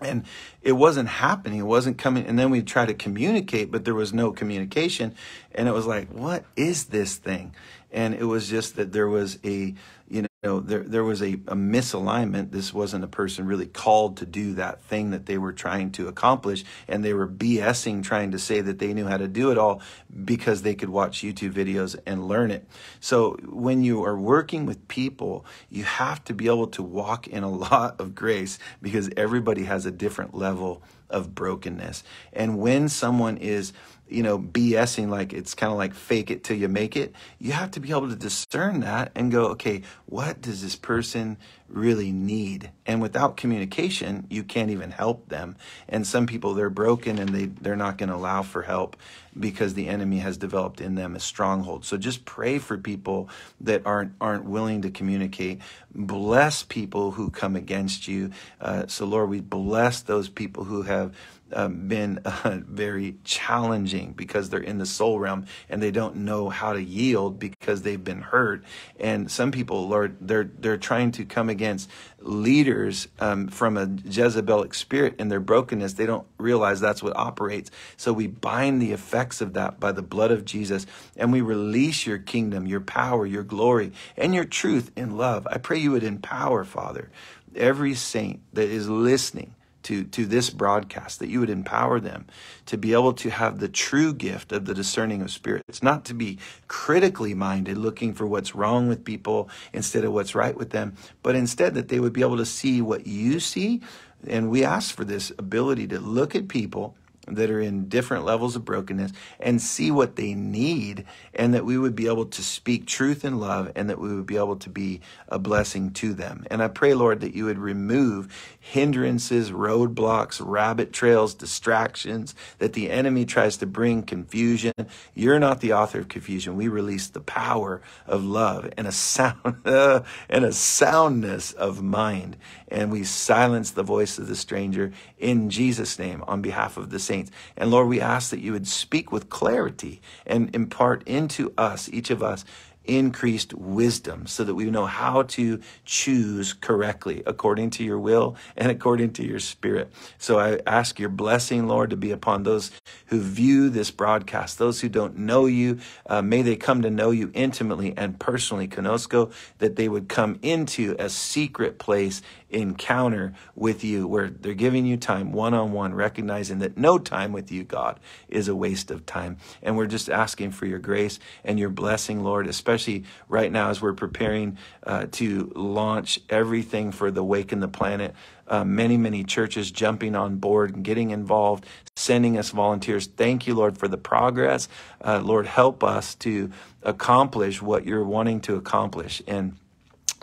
and it wasn't happening it wasn't coming and then we tried to communicate but there was no communication and it was like what is this thing and it was just that there was a know, there, there was a, a misalignment. This wasn't a person really called to do that thing that they were trying to accomplish. And they were BSing trying to say that they knew how to do it all because they could watch YouTube videos and learn it. So when you are working with people, you have to be able to walk in a lot of grace because everybody has a different level of brokenness. And when someone is you know, BSing, like it's kind of like fake it till you make it. You have to be able to discern that and go, okay, what does this person really need? And without communication, you can't even help them. And some people, they're broken and they, they're not going to allow for help because the enemy has developed in them a stronghold. So just pray for people that aren't, aren't willing to communicate. Bless people who come against you. Uh, so, Lord, we bless those people who have um, been uh, very challenging because they're in the soul realm and they don't know how to yield because they've been hurt. And some people are they're they're trying to come against leaders um, from a Jezebelic spirit in their brokenness. They don't realize that's what operates. So we bind the effects of that by the blood of Jesus, and we release your kingdom, your power, your glory, and your truth in love. I pray you would empower, Father, every saint that is listening to, to this broadcast, that you would empower them to be able to have the true gift of the discerning of spirit. It's not to be critically minded, looking for what's wrong with people instead of what's right with them, but instead that they would be able to see what you see. And we ask for this ability to look at people that are in different levels of brokenness and see what they need, and that we would be able to speak truth and love and that we would be able to be a blessing to them. And I pray, Lord, that you would remove hindrances, roadblocks, rabbit trails, distractions that the enemy tries to bring confusion. You're not the author of confusion. We release the power of love and a sound and a soundness of mind and we silence the voice of the stranger in Jesus' name on behalf of the saints. And Lord, we ask that you would speak with clarity and impart into us, each of us, increased wisdom so that we know how to choose correctly according to your will and according to your spirit. So I ask your blessing, Lord, to be upon those who view this broadcast, those who don't know you. Uh, may they come to know you intimately and personally, Kenosko, that they would come into a secret place encounter with you where they're giving you time one on one, recognizing that no time with you, God, is a waste of time. And we're just asking for your grace and your blessing, Lord, especially right now as we're preparing uh, to launch everything for the Wake in the Planet. Uh, many, many churches jumping on board and getting involved, sending us volunteers. Thank you, Lord, for the progress. Uh, Lord, help us to accomplish what you're wanting to accomplish. And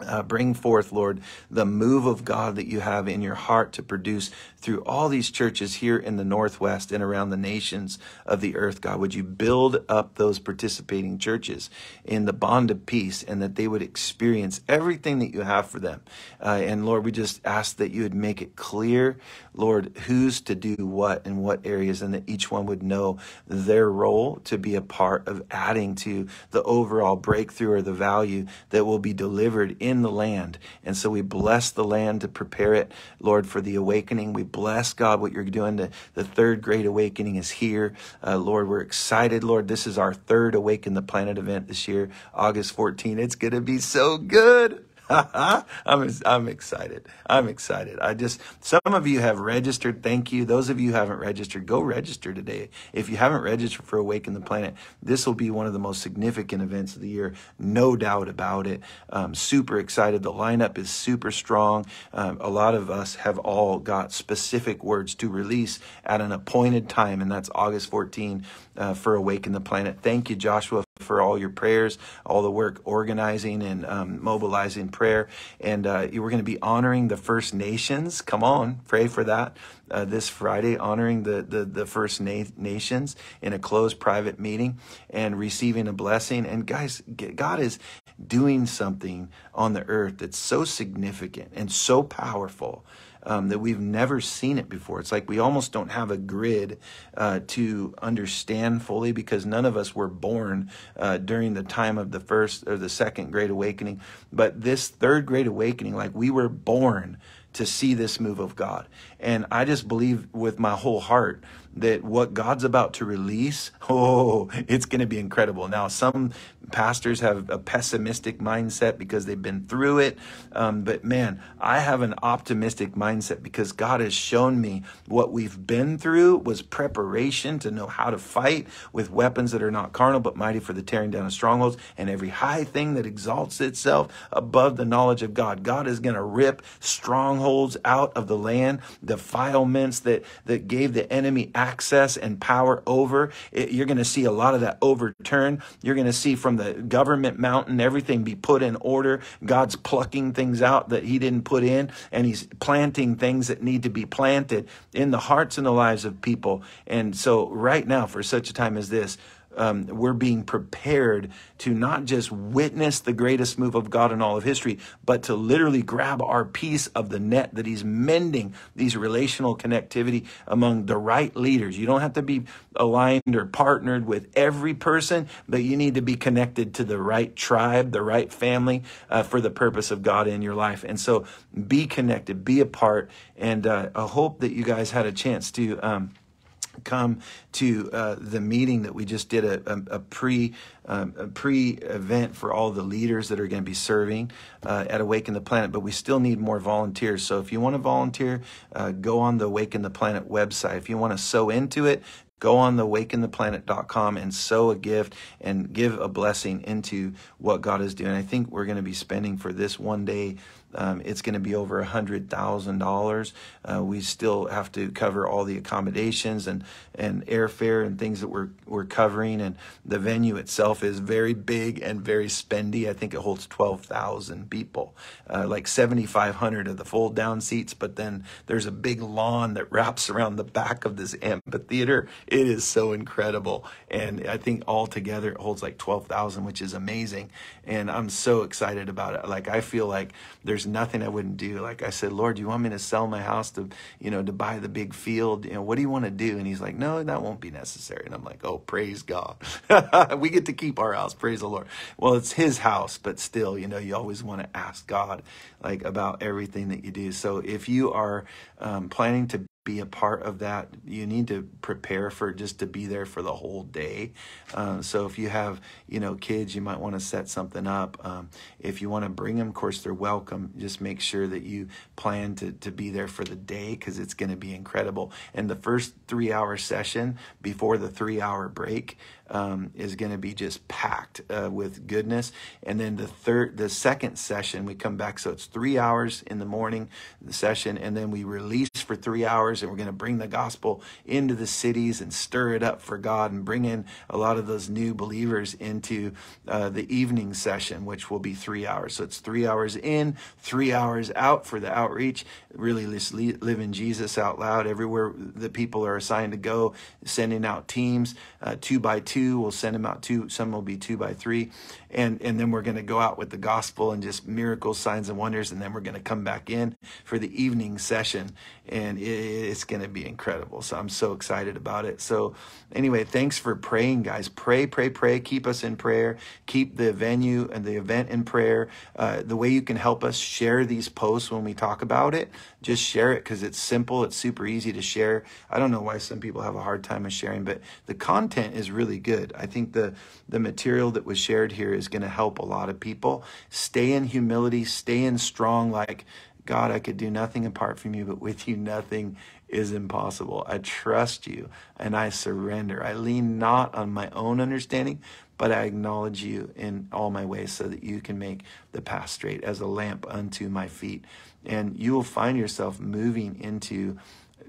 uh, bring forth, Lord, the move of God that you have in your heart to produce through all these churches here in the Northwest and around the nations of the earth, God. Would you build up those participating churches in the bond of peace and that they would experience everything that you have for them? Uh, and Lord, we just ask that you would make it clear, Lord, who's to do what in what areas, and that each one would know their role to be a part of adding to the overall breakthrough or the value that will be delivered in the land. And so we bless the land to prepare it, Lord, for the awakening. We bless God what you're doing. The, the third great awakening is here. Uh, Lord, we're excited. Lord, this is our third Awaken the Planet event this year, August 14. It's going to be so good. I'm, I'm excited. I'm excited. I just, some of you have registered. Thank you. Those of you haven't registered, go register today. If you haven't registered for Awaken the Planet, this will be one of the most significant events of the year. No doubt about it. Um, super excited. The lineup is super strong. Um, a lot of us have all got specific words to release at an appointed time, and that's August 14 uh, for Awaken the Planet. Thank you, Joshua for all your prayers, all the work organizing and um, mobilizing prayer. And uh, were going to be honoring the First Nations. Come on, pray for that uh, this Friday, honoring the, the, the First Na Nations in a closed private meeting and receiving a blessing. And guys, God is doing something on the earth that's so significant and so powerful um, that we've never seen it before. It's like we almost don't have a grid uh, to understand fully because none of us were born uh, during the time of the first or the second Great Awakening. But this third Great Awakening, like we were born to see this move of God. And I just believe with my whole heart that what God's about to release, oh, it's going to be incredible. Now, some pastors have a pessimistic mindset because they've been through it. Um, but man, I have an optimistic mindset because God has shown me what we've been through was preparation to know how to fight with weapons that are not carnal but mighty for the tearing down of strongholds and every high thing that exalts itself above the knowledge of God. God is going to rip strongholds out of the land defilements that, that gave the enemy access and power over. It, you're going to see a lot of that overturned. You're going to see from the government mountain everything be put in order. God's plucking things out that he didn't put in, and he's planting things that need to be planted in the hearts and the lives of people. And so, right now, for such a time as this, um, we're being prepared to not just witness the greatest move of God in all of history, but to literally grab our piece of the net that He's mending these relational connectivity among the right leaders. You don't have to be aligned or partnered with every person, but you need to be connected to the right tribe, the right family uh, for the purpose of God in your life. And so be connected, be a part, and uh, I hope that you guys had a chance to. Um, come to uh, the meeting that we just did a, a, a pre um, a pre event for all the leaders that are going to be serving uh, at Awaken the Planet, but we still need more volunteers. So if you want to volunteer, uh, go on the Awaken the Planet website. If you want to sew into it, go on the awakentheplanet.com and sow a gift and give a blessing into what God is doing. I think we're going to be spending for this one day um, it's going to be over $100,000. Uh, we still have to cover all the accommodations and, and airfare and things that we're, we're covering. And the venue itself is very big and very spendy. I think it holds 12,000 people, uh, like 7,500 of the fold down seats. But then there's a big lawn that wraps around the back of this amphitheater. It is so incredible. And I think altogether it holds like 12,000, which is amazing. And I'm so excited about it. Like, I feel like there's there's nothing I wouldn't do. Like I said, Lord, do you want me to sell my house to, you know, to buy the big field? You know, what do you want to do? And he's like, no, that won't be necessary. And I'm like, oh, praise God. we get to keep our house. Praise the Lord. Well, it's his house, but still, you know, you always want to ask God like about everything that you do. So if you are um, planning to be a part of that. You need to prepare for just to be there for the whole day. Uh, so if you have, you know, kids, you might want to set something up. Um, if you want to bring them, of course, they're welcome. Just make sure that you plan to, to be there for the day because it's going to be incredible. And the first three hour session before the three hour break, um, is going to be just packed uh, with goodness. And then the third, the second session, we come back. So it's three hours in the morning the session, and then we release for three hours, and we're going to bring the gospel into the cities and stir it up for God, and bring in a lot of those new believers into uh, the evening session, which will be three hours. So it's three hours in, three hours out for the outreach. Really, just live in Jesus out loud everywhere the people are assigned to go, sending out teams, uh, two by two two, we'll send them out two, some will be two by three, and and then we're going to go out with the gospel and just miracles, signs and wonders, and then we're going to come back in for the evening session, and it, it's going to be incredible. So I'm so excited about it. So anyway, thanks for praying, guys. Pray, pray, pray. Keep us in prayer. Keep the venue and the event in prayer. Uh, the way you can help us share these posts when we talk about it, just share it because it's simple. It's super easy to share. I don't know why some people have a hard time of sharing, but the content is really good. I think the the material that was shared here is going to help a lot of people. Stay in humility, stay in strong, like, God, I could do nothing apart from you, but with you, nothing is impossible. I trust you and I surrender. I lean not on my own understanding, but I acknowledge you in all my ways so that you can make the path straight as a lamp unto my feet. And you will find yourself moving into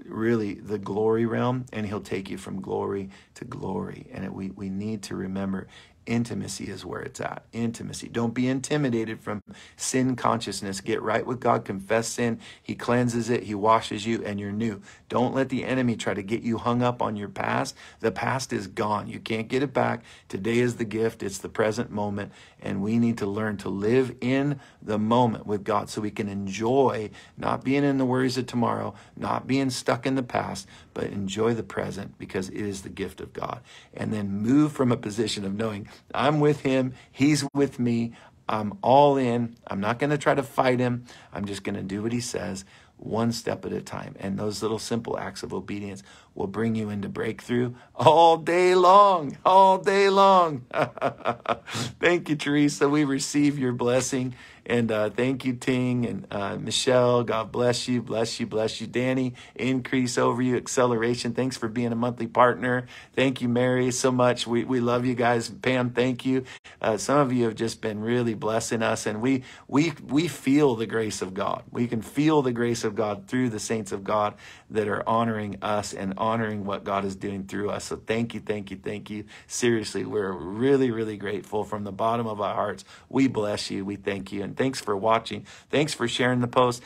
really the glory realm, and He'll take you from glory to glory. And we, we need to remember Intimacy is where it's at. Intimacy. Don't be intimidated from sin consciousness. Get right with God. Confess sin. He cleanses it. He washes you, and you're new. Don't let the enemy try to get you hung up on your past. The past is gone. You can't get it back. Today is the gift. It's the present moment. And we need to learn to live in the moment with God so we can enjoy not being in the worries of tomorrow, not being stuck in the past, but enjoy the present because it is the gift of God. And then move from a position of knowing I'm with him. He's with me. I'm all in. I'm not going to try to fight him. I'm just going to do what he says one step at a time. And those little simple acts of obedience will bring you into breakthrough all day long, all day long. thank you, Teresa. We receive your blessing. And uh, thank you, Ting and uh, Michelle. God bless you, bless you, bless you. Danny, increase over you, acceleration. Thanks for being a monthly partner. Thank you, Mary, so much. We, we love you guys. Pam, thank you. Uh, some of you have just been really blessing us, and we we we feel the grace of God. We can feel the grace of God through the saints of God that are honoring us and honoring what God is doing through us. So thank you, thank you, thank you. Seriously, we're really, really grateful from the bottom of our hearts. We bless you. We thank you. And thanks for watching. Thanks for sharing the post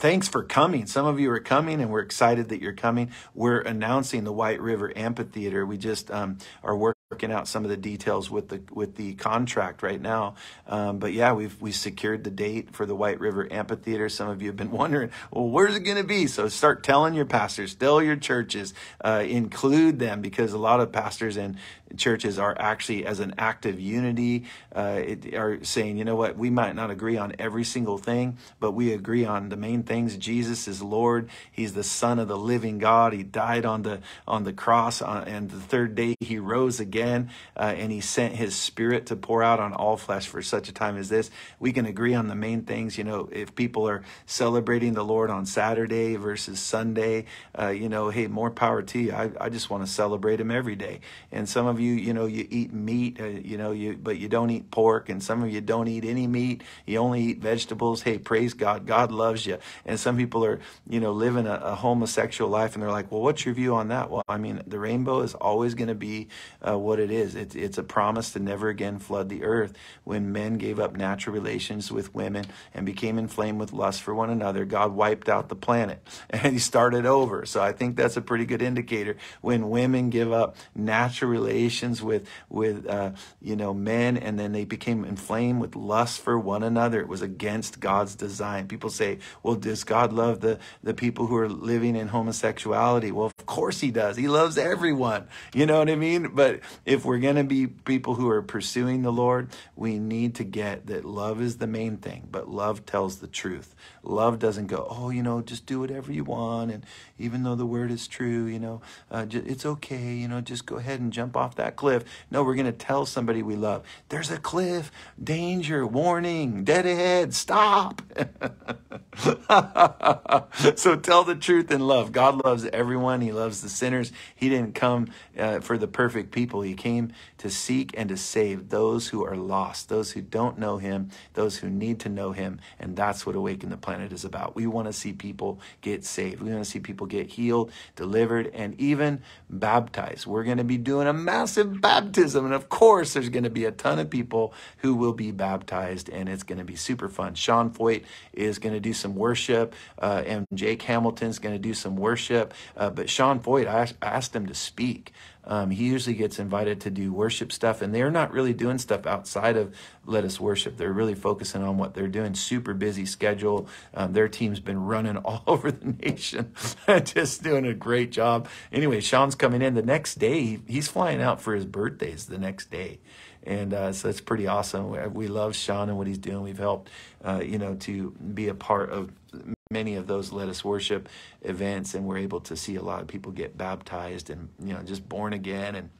thanks for coming. Some of you are coming, and we're excited that you're coming. We're announcing the White River Amphitheater. We just um, are working working out some of the details with the with the contract right now. Um, but yeah, we've we secured the date for the White River Amphitheater. Some of you have been wondering, well, where's it going to be? So start telling your pastors, tell your churches, uh, include them because a lot of pastors and churches are actually as an act of unity uh, it, are saying you know what we might not agree on every single thing but we agree on the main things jesus is lord he's the son of the living god he died on the on the cross on, uh, and the third day he rose again uh, and he sent his spirit to pour out on all flesh for such a time as this we can agree on the main things you know if people are celebrating the lord on saturday versus sunday uh, you know hey more power to you i, I just want to celebrate him every day and some of of you, you know, you eat meat, uh, you know, you but you don't eat pork, and some of you don't eat any meat. You only eat vegetables. Hey, praise God, God loves you. And some people are, you know, living a, a homosexual life, and they're like, well, what's your view on that? Well, I mean, the rainbow is always going to be uh, what it is. It's it's a promise to never again flood the earth. When men gave up natural relations with women and became inflamed with lust for one another, God wiped out the planet and He started over. So I think that's a pretty good indicator when women give up natural relations with with uh, you know men, and then they became inflamed with lust for one another. It was against God's design. People say, "Well, does God love the the people who are living in homosexuality?" Well, of course He does. He loves everyone. You know what I mean? But if we're gonna be people who are pursuing the Lord, we need to get that love is the main thing, but love tells the truth. Love doesn't go, oh, you know, just do whatever you want, and even though the word is true, you know, uh, it's okay, you know, just go ahead and jump off that cliff. No, we're going to tell somebody we love. There's a cliff, danger, warning, dead ahead, stop. so tell the truth in love. God loves everyone. He loves the sinners. He didn't come uh, for the perfect people. He came to seek and to save those who are lost, those who don't know him, those who need to know him. And that's what Awaken the Planet is about. We want to see people get saved. We want to see people get healed, delivered, and even baptized. We're going to be doing a massive massive baptism. And of course, there's going to be a ton of people who will be baptized, and it's going to be super fun. Sean Foyt is going to do some worship, uh, and Jake Hamilton's going to do some worship. Uh, but Sean Foyt, I asked him to speak. Um, he usually gets invited to do worship stuff, and they're not really doing stuff outside of Let Us Worship. They're really focusing on what they're doing. Super busy schedule. Um, their team's been running all over the nation, just doing a great job. Anyway, Sean's coming in the next day. He's flying out for his birthdays the next day and uh, so it's pretty awesome. We love Sean and what he's doing. We've helped, uh, you know, to be a part of many of those let us worship events and we're able to see a lot of people get baptized and you know just born again and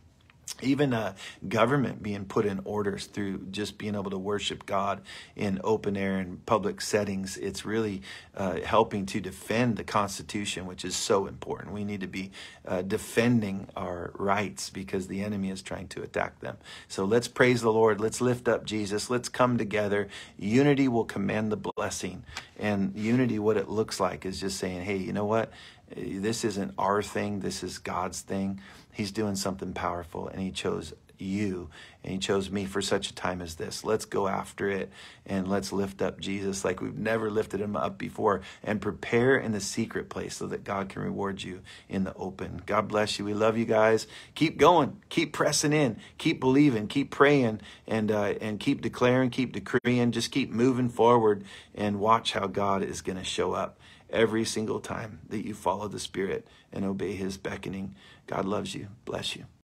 even a uh, government being put in orders through just being able to worship God in open air and public settings. It's really uh, helping to defend the Constitution, which is so important. We need to be uh, defending our rights because the enemy is trying to attack them. So let's praise the Lord. Let's lift up Jesus. Let's come together. Unity will command the blessing. And unity, what it looks like, is just saying, hey, you know what? This isn't our thing, this is God's thing. He's doing something powerful, and He chose you and he chose me for such a time as this. Let's go after it and let's lift up Jesus like we've never lifted him up before and prepare in the secret place so that God can reward you in the open. God bless you. We love you guys. Keep going. Keep pressing in. Keep believing. Keep praying and uh, and keep declaring, keep decreeing. Just keep moving forward and watch how God is going to show up every single time that you follow the Spirit and obey his beckoning. God loves you. Bless you.